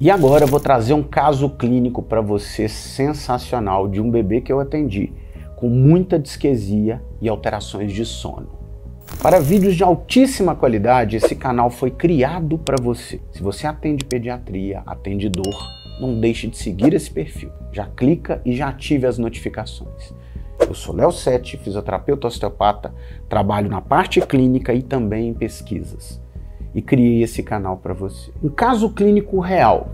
E agora eu vou trazer um caso clínico para você sensacional de um bebê que eu atendi com muita disquesia e alterações de sono. Para vídeos de altíssima qualidade, esse canal foi criado para você. Se você atende pediatria, atende dor, não deixe de seguir esse perfil. Já clica e já ative as notificações. Eu sou Léo Sete, fisioterapeuta osteopata, trabalho na parte clínica e também em pesquisas e criei esse canal para você. Um caso clínico real.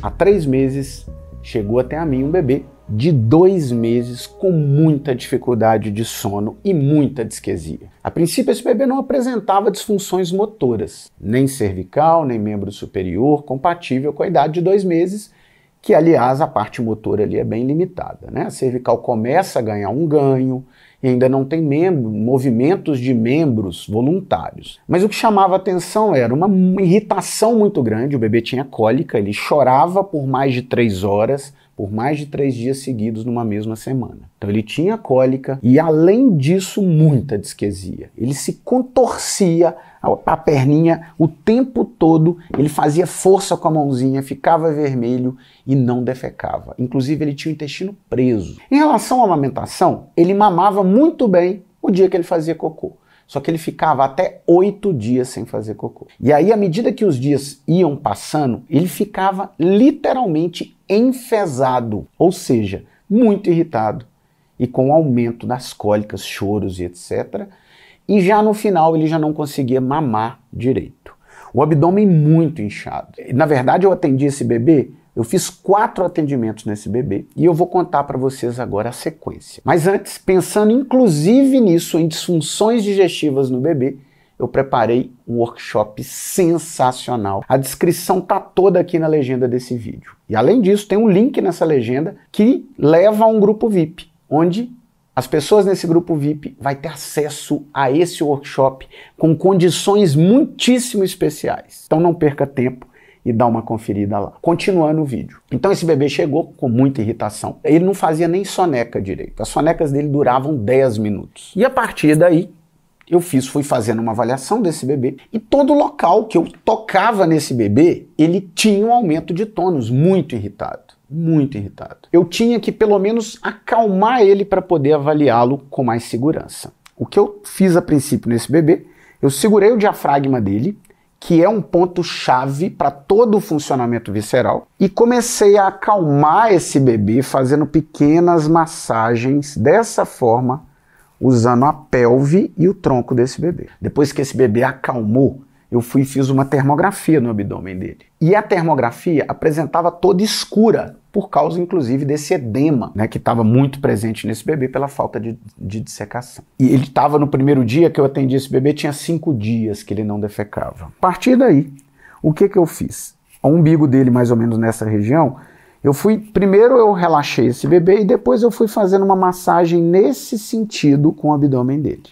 Há três meses chegou até a mim um bebê de dois meses com muita dificuldade de sono e muita disquesia. A princípio, esse bebê não apresentava disfunções motoras, nem cervical, nem membro superior, compatível com a idade de dois meses, que aliás a parte motora ali é bem limitada. Né? A cervical começa a ganhar um ganho e ainda não tem membro, movimentos de membros voluntários. Mas o que chamava atenção era uma irritação muito grande, o bebê tinha cólica, ele chorava por mais de três horas, por mais de três dias seguidos numa mesma semana. Então ele tinha cólica e, além disso, muita disquesia. Ele se contorcia a perninha o tempo todo, ele fazia força com a mãozinha, ficava vermelho e não defecava. Inclusive, ele tinha o intestino preso. Em relação à amamentação, ele mamava muito bem o dia que ele fazia cocô. Só que ele ficava até oito dias sem fazer cocô. E aí, à medida que os dias iam passando, ele ficava literalmente enfesado, ou seja, muito irritado. E com o aumento das cólicas, choros e etc., e já no final ele já não conseguia mamar direito. O abdômen muito inchado. Na verdade, eu atendi esse bebê, eu fiz quatro atendimentos nesse bebê e eu vou contar para vocês agora a sequência. Mas antes, pensando inclusive nisso, em disfunções digestivas no bebê, eu preparei um workshop sensacional. A descrição tá toda aqui na legenda desse vídeo. E além disso, tem um link nessa legenda que leva a um grupo VIP, onde as pessoas nesse grupo VIP vai ter acesso a esse workshop com condições muitíssimo especiais. Então não perca tempo e dá uma conferida lá. Continuando o vídeo. Então esse bebê chegou com muita irritação. Ele não fazia nem soneca direito. As sonecas dele duravam 10 minutos. E a partir daí, eu fiz, fui fazendo uma avaliação desse bebê e todo local que eu tocava nesse bebê, ele tinha um aumento de tônus, muito irritado, muito irritado. Eu tinha que pelo menos acalmar ele para poder avaliá-lo com mais segurança. O que eu fiz a princípio nesse bebê, eu segurei o diafragma dele, que é um ponto chave para todo o funcionamento visceral, e comecei a acalmar esse bebê fazendo pequenas massagens dessa forma usando a pelve e o tronco desse bebê. Depois que esse bebê acalmou, eu fui e fiz uma termografia no abdômen dele. E a termografia apresentava toda escura, por causa inclusive desse edema, né, que estava muito presente nesse bebê pela falta de, de dissecação. E ele estava no primeiro dia que eu atendi esse bebê, tinha cinco dias que ele não defecava. A partir daí, o que, que eu fiz? O umbigo dele, mais ou menos nessa região, eu fui primeiro eu relaxei esse bebê e depois eu fui fazendo uma massagem nesse sentido com o abdômen dele.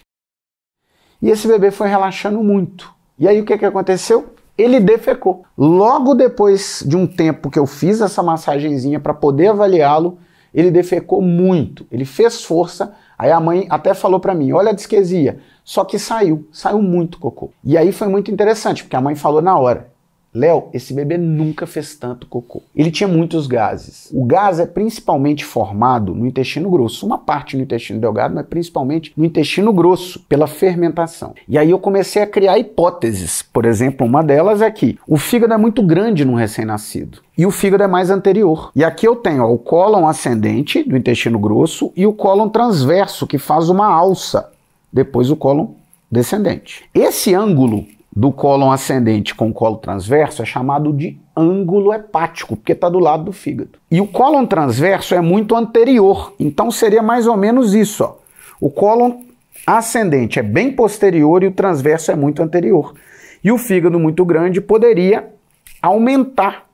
E esse bebê foi relaxando muito. E aí o que, é que aconteceu? Ele defecou. Logo depois de um tempo que eu fiz essa massagenzinha para poder avaliá-lo, ele defecou muito. Ele fez força. Aí a mãe até falou para mim: "Olha a disquesia". Só que saiu, saiu muito cocô. E aí foi muito interessante, porque a mãe falou na hora: Léo, esse bebê nunca fez tanto cocô. Ele tinha muitos gases. O gás é principalmente formado no intestino grosso, uma parte no intestino delgado, mas principalmente no intestino grosso, pela fermentação. E aí eu comecei a criar hipóteses. Por exemplo, uma delas é que o fígado é muito grande no recém-nascido e o fígado é mais anterior. E aqui eu tenho ó, o cólon ascendente do intestino grosso e o cólon transverso, que faz uma alça, depois o cólon descendente. Esse ângulo do cólon ascendente com o colo transverso é chamado de ângulo hepático, porque está do lado do fígado. E o cólon transverso é muito anterior, então seria mais ou menos isso. Ó. O cólon ascendente é bem posterior e o transverso é muito anterior. E o fígado muito grande poderia aumentar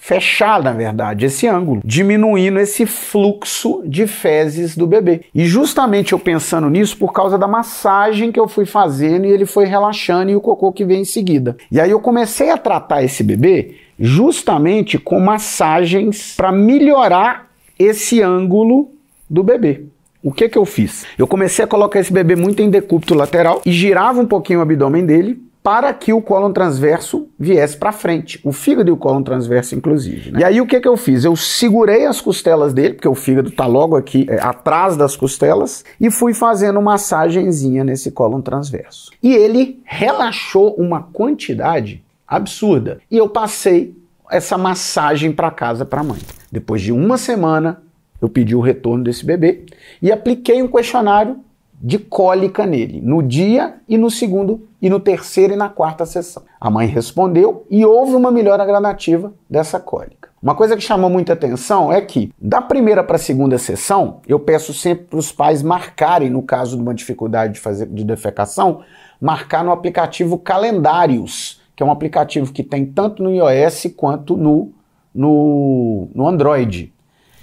fechar, na verdade, esse ângulo, diminuindo esse fluxo de fezes do bebê. E justamente eu pensando nisso por causa da massagem que eu fui fazendo e ele foi relaxando e o cocô que veio em seguida. E aí eu comecei a tratar esse bebê justamente com massagens para melhorar esse ângulo do bebê. O que que eu fiz? Eu comecei a colocar esse bebê muito em decúbito lateral e girava um pouquinho o abdômen dele para que o colo transverso viesse para frente, o fígado e o colo transverso, inclusive. Né? E aí o que, que eu fiz? Eu segurei as costelas dele, porque o fígado tá logo aqui é, atrás das costelas, e fui fazendo massagenzinha nesse colo transverso. E ele relaxou uma quantidade absurda. E eu passei essa massagem para casa para a mãe. Depois de uma semana, eu pedi o retorno desse bebê e apliquei um questionário de cólica nele, no dia e no segundo e no terceiro e na quarta sessão. A mãe respondeu e houve uma melhora gradativa dessa cólica. Uma coisa que chamou muita atenção é que, da primeira para a segunda sessão, eu peço sempre para os pais marcarem, no caso de uma dificuldade de, fazer, de defecação, marcar no aplicativo Calendários, que é um aplicativo que tem tanto no iOS quanto no, no, no Android.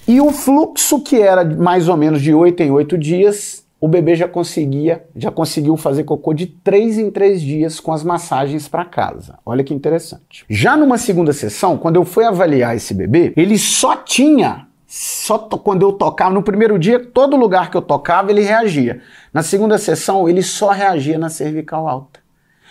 E o fluxo que era mais ou menos de 8 em 8 dias o bebê já conseguia, já conseguiu fazer cocô de 3 em 3 dias com as massagens para casa. Olha que interessante. Já numa segunda sessão, quando eu fui avaliar esse bebê, ele só tinha só quando eu tocava, no primeiro dia, todo lugar que eu tocava, ele reagia. Na segunda sessão, ele só reagia na cervical alta.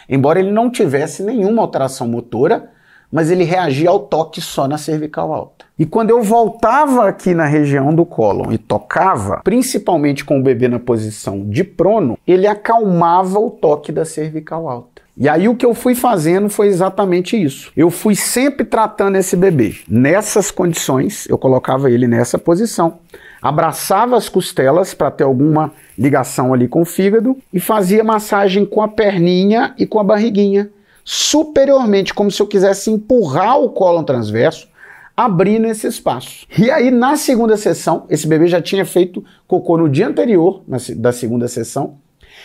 Embora ele não tivesse nenhuma alteração motora, mas ele reagia ao toque só na cervical alta. E quando eu voltava aqui na região do cólon e tocava, principalmente com o bebê na posição de prono, ele acalmava o toque da cervical alta. E aí o que eu fui fazendo foi exatamente isso. Eu fui sempre tratando esse bebê nessas condições, eu colocava ele nessa posição, abraçava as costelas para ter alguma ligação ali com o fígado e fazia massagem com a perninha e com a barriguinha superiormente, como se eu quisesse empurrar o cólon transverso, abrindo esse espaço. E aí, na segunda sessão, esse bebê já tinha feito cocô no dia anterior, na, da segunda sessão,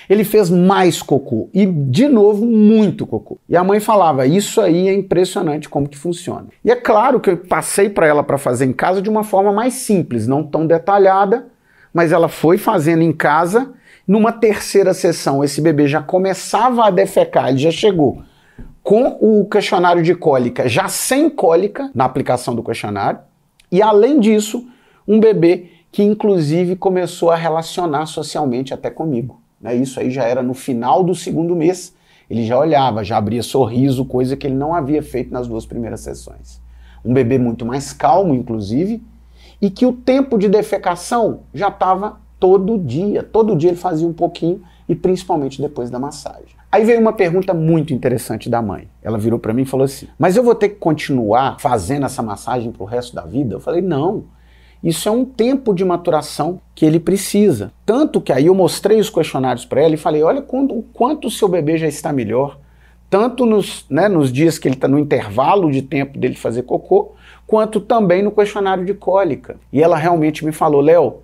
ele fez mais cocô e de novo muito cocô. E a mãe falava: "Isso aí é impressionante como que funciona". E é claro que eu passei para ela para fazer em casa de uma forma mais simples, não tão detalhada, mas ela foi fazendo em casa. Numa terceira sessão, esse bebê já começava a defecar, ele já chegou com o questionário de cólica, já sem cólica, na aplicação do questionário. E além disso, um bebê que inclusive começou a relacionar socialmente até comigo. Né? Isso aí já era no final do segundo mês. Ele já olhava, já abria sorriso, coisa que ele não havia feito nas duas primeiras sessões. Um bebê muito mais calmo, inclusive, e que o tempo de defecação já estava todo dia. Todo dia ele fazia um pouquinho, e principalmente depois da massagem. Aí veio uma pergunta muito interessante da mãe. Ela virou para mim e falou assim: Mas eu vou ter que continuar fazendo essa massagem para o resto da vida? Eu falei: Não. Isso é um tempo de maturação que ele precisa. Tanto que aí eu mostrei os questionários para ela e falei: Olha quando, o quanto o seu bebê já está melhor. Tanto nos, né, nos dias que ele está no intervalo de tempo dele fazer cocô, quanto também no questionário de cólica. E ela realmente me falou: Léo,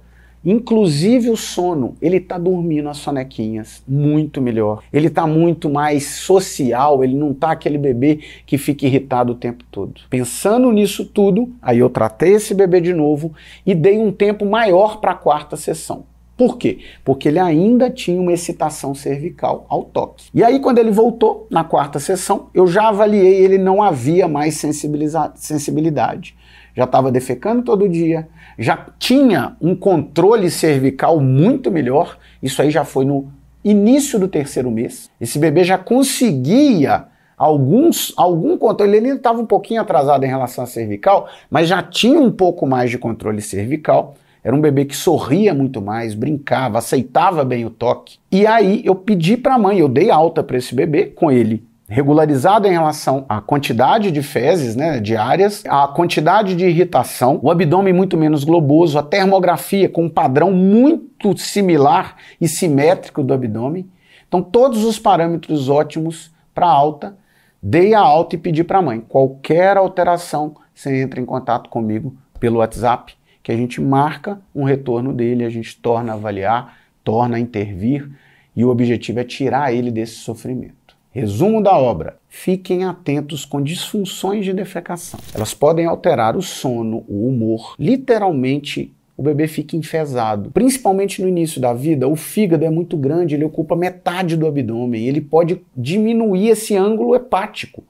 Inclusive o sono, ele tá dormindo as sonequinhas muito melhor. Ele tá muito mais social, ele não tá aquele bebê que fica irritado o tempo todo. Pensando nisso tudo, aí eu tratei esse bebê de novo e dei um tempo maior para a quarta sessão. Por quê? Porque ele ainda tinha uma excitação cervical ao toque. E aí, quando ele voltou na quarta sessão, eu já avaliei, ele não havia mais sensibilidade já estava defecando todo dia, já tinha um controle cervical muito melhor. Isso aí já foi no início do terceiro mês. Esse bebê já conseguia alguns, algum controle. Ele ainda estava um pouquinho atrasado em relação à cervical, mas já tinha um pouco mais de controle cervical. Era um bebê que sorria muito mais, brincava, aceitava bem o toque. E aí eu pedi para a mãe, eu dei alta para esse bebê com ele regularizado em relação à quantidade de fezes né, diárias, à quantidade de irritação, o abdômen muito menos globoso, a termografia com um padrão muito similar e simétrico do abdômen. Então, todos os parâmetros ótimos para alta, dei a alta e pedi para a mãe. Qualquer alteração, você entra em contato comigo pelo WhatsApp, que a gente marca um retorno dele, a gente torna a avaliar, torna a intervir, e o objetivo é tirar ele desse sofrimento. Resumo da obra: fiquem atentos com disfunções de defecação. Elas podem alterar o sono, o humor, literalmente o bebê fica enfesado. Principalmente no início da vida, o fígado é muito grande, ele ocupa metade do abdômen, ele pode diminuir esse ângulo hepático,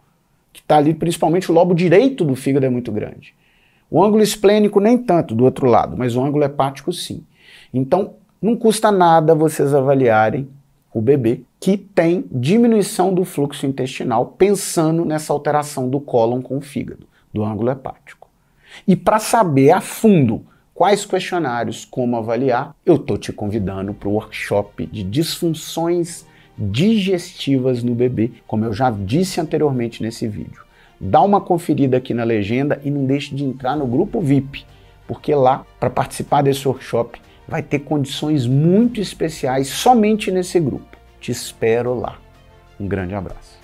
que está ali, principalmente o lobo direito do fígado é muito grande. O ângulo esplênico nem tanto do outro lado, mas o ângulo hepático sim. Então, não custa nada vocês avaliarem o bebê, que tem diminuição do fluxo intestinal, pensando nessa alteração do cólon com o fígado, do ângulo hepático. E para saber a fundo quais questionários, como avaliar, eu tô te convidando para o workshop de disfunções digestivas no bebê, como eu já disse anteriormente nesse vídeo. Dá uma conferida aqui na legenda e não deixe de entrar no grupo VIP, porque lá, para participar desse workshop, vai ter condições muito especiais somente nesse grupo. Te espero lá. Um grande abraço.